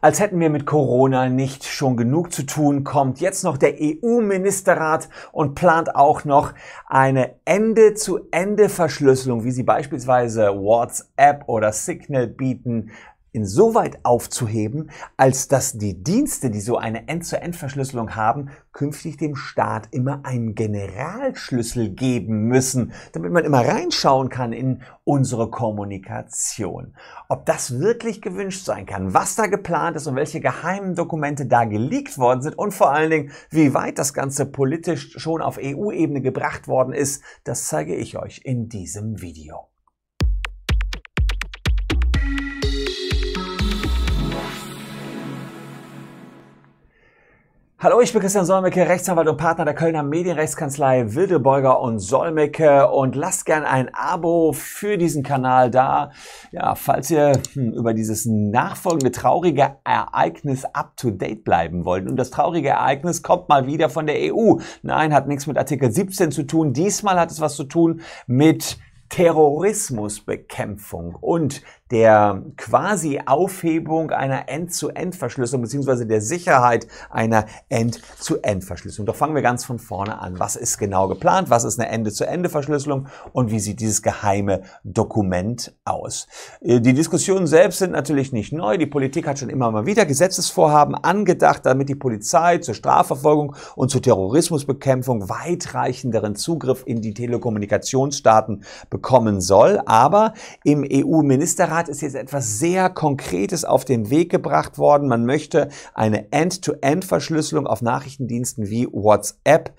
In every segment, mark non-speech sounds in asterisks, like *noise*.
Als hätten wir mit Corona nicht schon genug zu tun, kommt jetzt noch der EU-Ministerrat und plant auch noch eine Ende-zu-Ende-Verschlüsselung, wie sie beispielsweise WhatsApp oder Signal bieten insoweit aufzuheben, als dass die Dienste, die so eine End-zu-End-Verschlüsselung haben, künftig dem Staat immer einen Generalschlüssel geben müssen, damit man immer reinschauen kann in unsere Kommunikation. Ob das wirklich gewünscht sein kann, was da geplant ist und welche geheimen Dokumente da geleakt worden sind und vor allen Dingen, wie weit das Ganze politisch schon auf EU-Ebene gebracht worden ist, das zeige ich euch in diesem Video. Hallo, ich bin Christian Solmecke, Rechtsanwalt und Partner der Kölner Medienrechtskanzlei Wildebeuger und Solmecke und lasst gern ein Abo für diesen Kanal da. Ja, falls ihr hm, über dieses nachfolgende traurige Ereignis up to date bleiben wollt. Und das traurige Ereignis kommt mal wieder von der EU. Nein, hat nichts mit Artikel 17 zu tun. Diesmal hat es was zu tun mit Terrorismusbekämpfung und der quasi Aufhebung einer End-zu-End-Verschlüsselung beziehungsweise der Sicherheit einer End-zu-End-Verschlüsselung. Doch fangen wir ganz von vorne an. Was ist genau geplant? Was ist eine Ende-zu-Ende-Verschlüsselung? Und wie sieht dieses geheime Dokument aus? Äh, die Diskussionen selbst sind natürlich nicht neu. Die Politik hat schon immer mal wieder Gesetzesvorhaben angedacht, damit die Polizei zur Strafverfolgung und zur Terrorismusbekämpfung weitreichenderen Zugriff in die Telekommunikationsdaten bekommen soll. Aber im EU-Ministerrat Tat ist jetzt etwas sehr Konkretes auf den Weg gebracht worden. Man möchte eine End-to-End-Verschlüsselung auf Nachrichtendiensten wie WhatsApp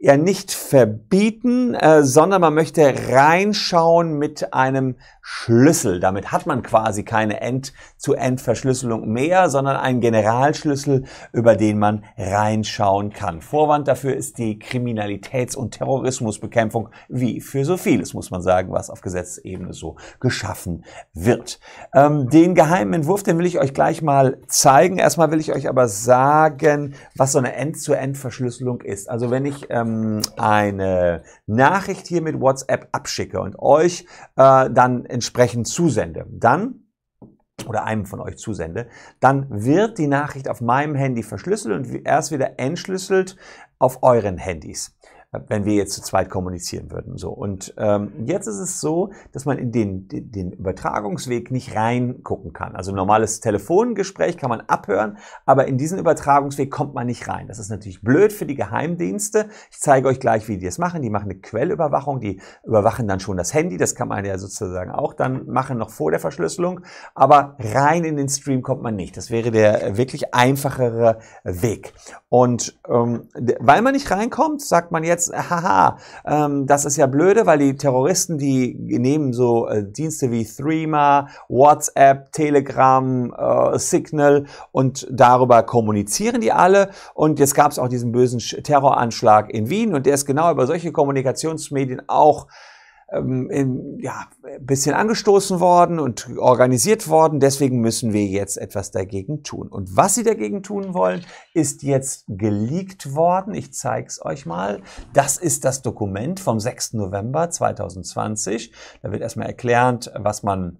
ja nicht verbieten, äh, sondern man möchte reinschauen mit einem Schlüssel. Damit hat man quasi keine End-zu-End-Verschlüsselung mehr, sondern einen Generalschlüssel, über den man reinschauen kann. Vorwand dafür ist die Kriminalitäts- und Terrorismusbekämpfung, wie für so vieles, muss man sagen, was auf Gesetzesebene so geschaffen wird. Ähm, den geheimen Entwurf, den will ich euch gleich mal zeigen. Erstmal will ich euch aber sagen, was so eine End-zu-End-Verschlüsselung ist. Also wenn ich ähm, eine Nachricht hier mit WhatsApp abschicke und euch äh, dann in entsprechend zusende, dann oder einem von euch zusende, dann wird die Nachricht auf meinem Handy verschlüsselt und erst wieder entschlüsselt auf euren Handys wenn wir jetzt zu zweit kommunizieren würden. So. Und ähm, jetzt ist es so, dass man in den, den Übertragungsweg nicht reingucken kann. Also normales Telefongespräch kann man abhören, aber in diesen Übertragungsweg kommt man nicht rein. Das ist natürlich blöd für die Geheimdienste. Ich zeige euch gleich, wie die das machen. Die machen eine Quellüberwachung, die überwachen dann schon das Handy. Das kann man ja sozusagen auch dann machen, noch vor der Verschlüsselung. Aber rein in den Stream kommt man nicht. Das wäre der wirklich einfachere Weg. Und ähm, weil man nicht reinkommt, sagt man jetzt, jetzt, haha, ähm, das ist ja blöde, weil die Terroristen, die nehmen so äh, Dienste wie Threema, WhatsApp, Telegram, äh, Signal und darüber kommunizieren die alle. Und jetzt gab es auch diesen bösen Terroranschlag in Wien und der ist genau über solche Kommunikationsmedien auch ähm, ja, bisschen angestoßen worden und organisiert worden. Deswegen müssen wir jetzt etwas dagegen tun. Und was sie dagegen tun wollen, ist jetzt geleakt worden. Ich zeige es euch mal. Das ist das Dokument vom 6. November 2020. Da wird erstmal erklärt, was man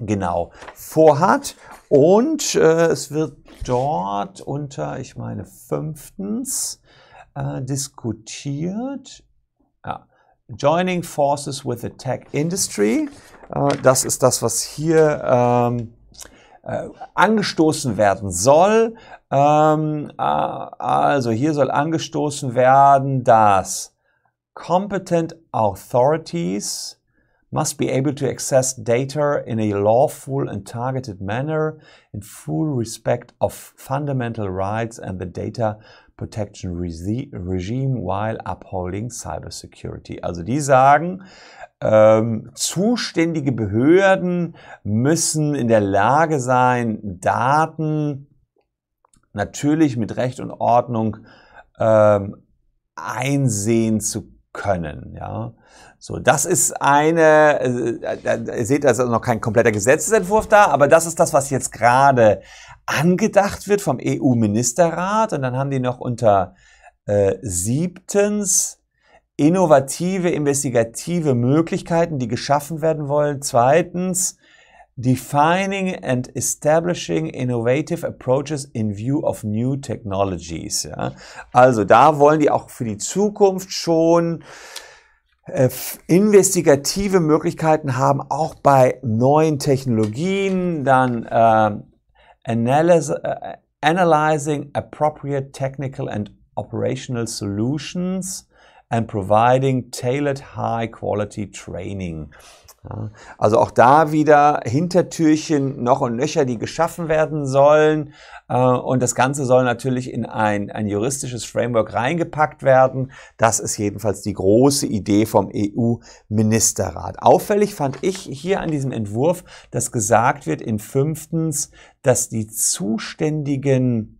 genau vorhat. Und äh, es wird dort unter, ich meine, fünftens äh, diskutiert. Ja. Joining Forces with the Tech Industry. Äh, das ist das, was hier ähm, äh, angestoßen werden soll. Ähm, äh, also hier soll angestoßen werden, dass competent authorities must be able to access data in a lawful and targeted manner in full respect of fundamental rights and the data Protection Regime while upholding Cybersecurity. Also die sagen, ähm, zuständige Behörden müssen in der Lage sein, Daten natürlich mit Recht und Ordnung ähm, einsehen zu können können. Ja, so das ist eine. Äh, äh, ihr seht, da ist noch kein kompletter Gesetzentwurf da, aber das ist das, was jetzt gerade angedacht wird vom EU-Ministerrat. Und dann haben die noch unter äh, siebtens innovative, investigative Möglichkeiten, die geschaffen werden wollen. Zweitens Defining and establishing innovative approaches in view of new technologies. Ja? Also da wollen die auch für die Zukunft schon äh, investigative Möglichkeiten haben, auch bei neuen Technologien, dann äh, analyze, äh, analyzing appropriate technical and operational solutions and providing tailored high quality training. Ja, also auch da wieder Hintertürchen noch und nöcher, die geschaffen werden sollen. Äh, und das Ganze soll natürlich in ein, ein juristisches Framework reingepackt werden. Das ist jedenfalls die große Idee vom EU-Ministerrat. Auffällig fand ich hier an diesem Entwurf, dass gesagt wird in fünftens, dass die zuständigen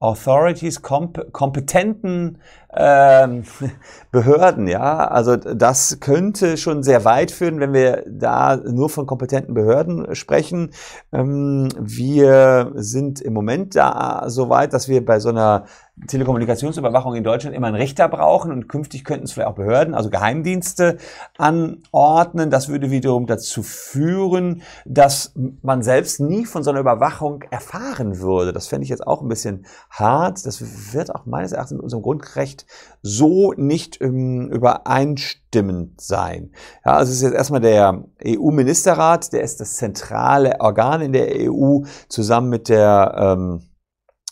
Authorities, komp kompetenten ähm, *laughs* Behörden, ja. Also das könnte schon sehr weit führen, wenn wir da nur von kompetenten Behörden sprechen. Ähm, wir sind im Moment da so weit, dass wir bei so einer Telekommunikationsüberwachung in Deutschland immer einen Richter brauchen und künftig könnten es vielleicht auch Behörden, also Geheimdienste anordnen. Das würde wiederum dazu führen, dass man selbst nie von so einer Überwachung erfahren würde. Das fände ich jetzt auch ein bisschen hart. Das wird auch meines Erachtens mit unserem Grundrecht so nicht ähm, übereinstimmend sein. Ja, also es ist jetzt erstmal der EU-Ministerrat, der ist das zentrale Organ in der EU zusammen mit der ähm,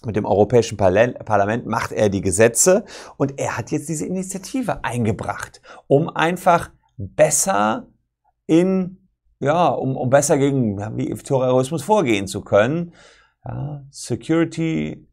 mit dem Europäischen Parlament macht er die Gesetze und er hat jetzt diese Initiative eingebracht, um einfach besser in, ja, um, um besser gegen Terrorismus vorgehen zu können. Ja, Security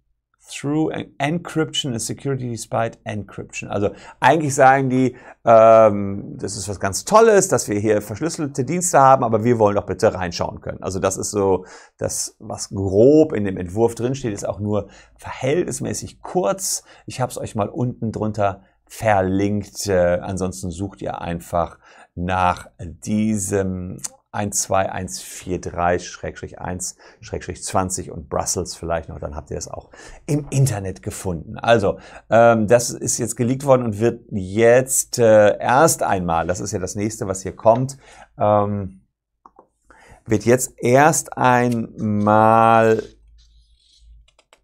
Through Encryption and Security despite Encryption. Also eigentlich sagen die, ähm, das ist was ganz Tolles, dass wir hier verschlüsselte Dienste haben, aber wir wollen doch bitte reinschauen können. Also das ist so das, was grob in dem Entwurf drinsteht, ist auch nur verhältnismäßig kurz. Ich habe es euch mal unten drunter verlinkt. Äh, ansonsten sucht ihr einfach nach diesem 12143-1-20 und Brussels vielleicht noch, dann habt ihr es auch im Internet gefunden. Also, ähm, das ist jetzt geleakt worden und wird jetzt äh, erst einmal, das ist ja das nächste, was hier kommt, ähm, wird jetzt erst einmal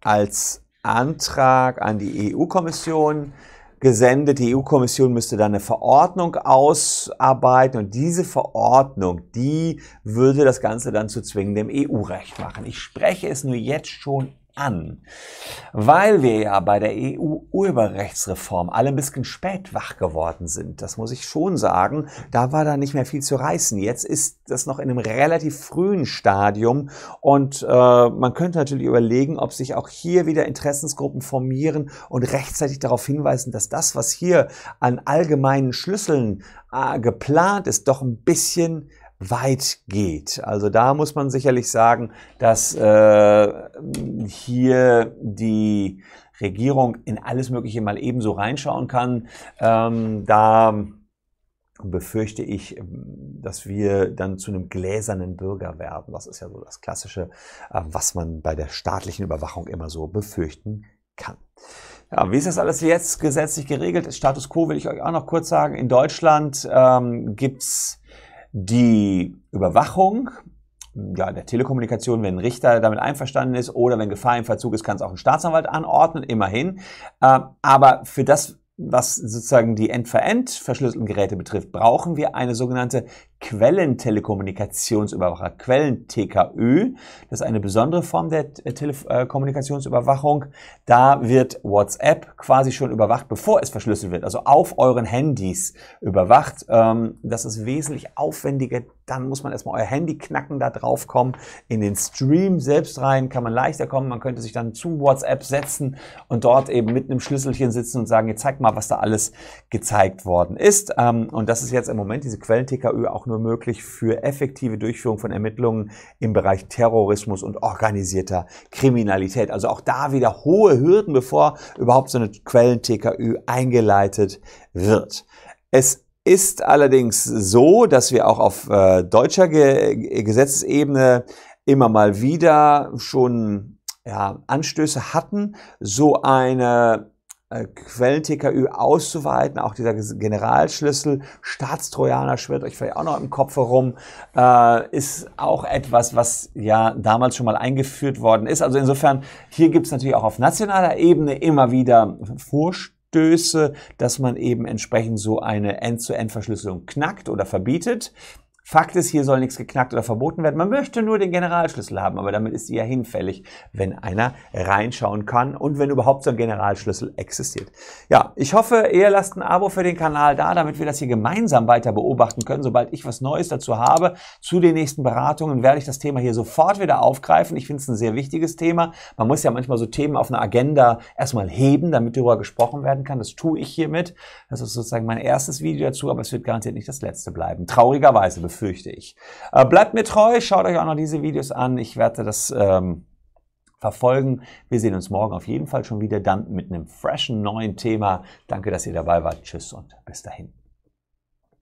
als Antrag an die EU-Kommission äh, gesendet. Die EU-Kommission müsste dann eine Verordnung ausarbeiten und diese Verordnung, die würde das Ganze dann zu zwingendem EU-Recht machen. Ich spreche es nur jetzt schon an. Weil wir ja bei der EU-Urheberrechtsreform alle ein bisschen spät wach geworden sind, das muss ich schon sagen, da war da nicht mehr viel zu reißen. Jetzt ist das noch in einem relativ frühen Stadium und äh, man könnte natürlich überlegen, ob sich auch hier wieder Interessensgruppen formieren und rechtzeitig darauf hinweisen, dass das, was hier an allgemeinen Schlüsseln äh, geplant ist, doch ein bisschen weit geht. Also da muss man sicherlich sagen, dass äh, hier die Regierung in alles Mögliche mal ebenso reinschauen kann. Ähm, da befürchte ich, ähm, dass wir dann zu einem gläsernen Bürger werden. Das ist ja so das Klassische, äh, was man bei der staatlichen Überwachung immer so befürchten kann. Ja, wie ist das alles jetzt gesetzlich geregelt? Status quo will ich euch auch noch kurz sagen. In Deutschland ähm, gibt's die Überwachung ja, der Telekommunikation, wenn ein Richter damit einverstanden ist oder wenn Gefahr im Verzug ist, kann es auch ein Staatsanwalt anordnen, immerhin. Äh, aber für das was sozusagen die End-for-End -End verschlüsselten Geräte betrifft, brauchen wir eine sogenannte Quellentelekommunikationsüberwachung, Quellen-TKÜ. Das ist eine besondere Form der äh, Telekommunikationsüberwachung. Äh, da wird WhatsApp quasi schon überwacht, bevor es verschlüsselt wird, also auf euren Handys überwacht. Ähm, das ist wesentlich aufwendiger dann muss man erstmal euer Handy knacken, da drauf kommen, in den Stream selbst rein, kann man leichter kommen, man könnte sich dann zu WhatsApp setzen und dort eben mit einem Schlüsselchen sitzen und sagen, jetzt zeig mal, was da alles gezeigt worden ist. Ähm, und das ist jetzt im Moment diese Quellen-TKÜ auch nur möglich für effektive Durchführung von Ermittlungen im Bereich Terrorismus und organisierter Kriminalität. Also auch da wieder hohe Hürden, bevor überhaupt so eine Quellen-TKÜ eingeleitet wird. Es ist allerdings so, dass wir auch auf äh, deutscher äh, Gesetzesebene immer mal wieder schon ja, Anstöße hatten, so eine äh, Quellen-TKÜ auszuweiten. Auch dieser Generalschlüssel, Staatstrojaner schwirrt euch vielleicht auch noch im Kopf herum, äh, ist auch etwas, was ja damals schon mal eingeführt worden ist. Also insofern, hier gibt es natürlich auch auf nationaler Ebene immer wieder Vorstellungen Verstöße, dass man eben entsprechend so eine End-zu-End-Verschlüsselung knackt oder verbietet. Fakt ist, hier soll nichts geknackt oder verboten werden. Man möchte nur den Generalschlüssel haben, aber damit ist sie ja hinfällig, wenn einer reinschauen kann und wenn überhaupt so ein Generalschlüssel existiert. Ja, ich hoffe, ihr lasst ein Abo für den Kanal da, damit wir das hier gemeinsam weiter beobachten können. Sobald ich was Neues dazu habe, zu den nächsten Beratungen, werde ich das Thema hier sofort wieder aufgreifen. Ich finde es ein sehr wichtiges Thema. Man muss ja manchmal so Themen auf einer Agenda erstmal heben, damit darüber gesprochen werden kann. Das tue ich hiermit. Das ist sozusagen mein erstes Video dazu, aber es wird garantiert nicht das letzte bleiben. Traurigerweise befürchtet fürchte ich. Äh, bleibt mir treu, schaut euch auch noch diese Videos an. Ich werde das ähm, verfolgen. Wir sehen uns morgen auf jeden Fall schon wieder dann mit einem freshen neuen Thema. Danke, dass ihr dabei wart. Tschüss und bis dahin.